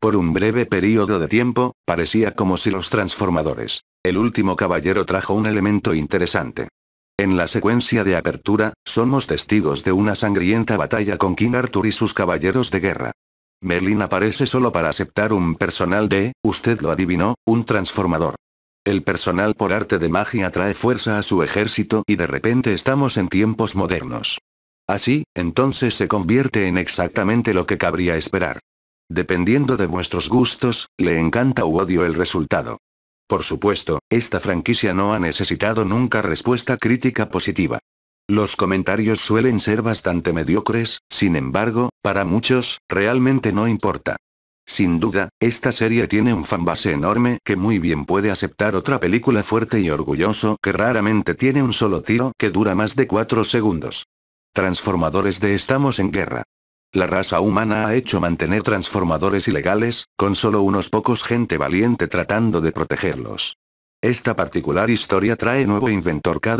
Por un breve periodo de tiempo, parecía como si los transformadores. El último caballero trajo un elemento interesante. En la secuencia de apertura, somos testigos de una sangrienta batalla con King Arthur y sus caballeros de guerra. Merlin aparece solo para aceptar un personal de, usted lo adivinó, un transformador. El personal por arte de magia trae fuerza a su ejército y de repente estamos en tiempos modernos. Así, entonces se convierte en exactamente lo que cabría esperar. Dependiendo de vuestros gustos, le encanta u odio el resultado. Por supuesto, esta franquicia no ha necesitado nunca respuesta crítica positiva. Los comentarios suelen ser bastante mediocres, sin embargo, para muchos, realmente no importa. Sin duda, esta serie tiene un fanbase enorme que muy bien puede aceptar otra película fuerte y orgulloso que raramente tiene un solo tiro que dura más de 4 segundos. Transformadores de Estamos en Guerra. La raza humana ha hecho mantener transformadores ilegales, con solo unos pocos gente valiente tratando de protegerlos. Esta particular historia trae nuevo inventor K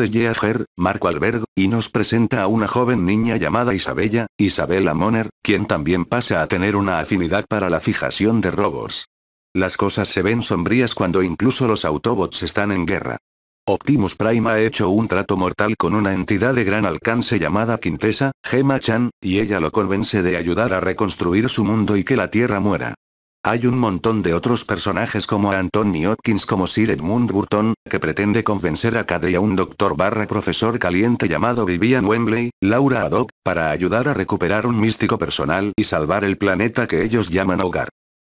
Marco Albergo, y nos presenta a una joven niña llamada Isabella, Isabella Moner, quien también pasa a tener una afinidad para la fijación de robos. Las cosas se ven sombrías cuando incluso los Autobots están en guerra. Optimus Prime ha hecho un trato mortal con una entidad de gran alcance llamada Quintesa, Gemma Chan, y ella lo convence de ayudar a reconstruir su mundo y que la Tierra muera. Hay un montón de otros personajes como Anthony Hopkins como Sir Edmund Burton, que pretende convencer a Cade y a un doctor barra profesor caliente llamado Vivian Wembley, Laura Adok, para ayudar a recuperar un místico personal y salvar el planeta que ellos llaman hogar.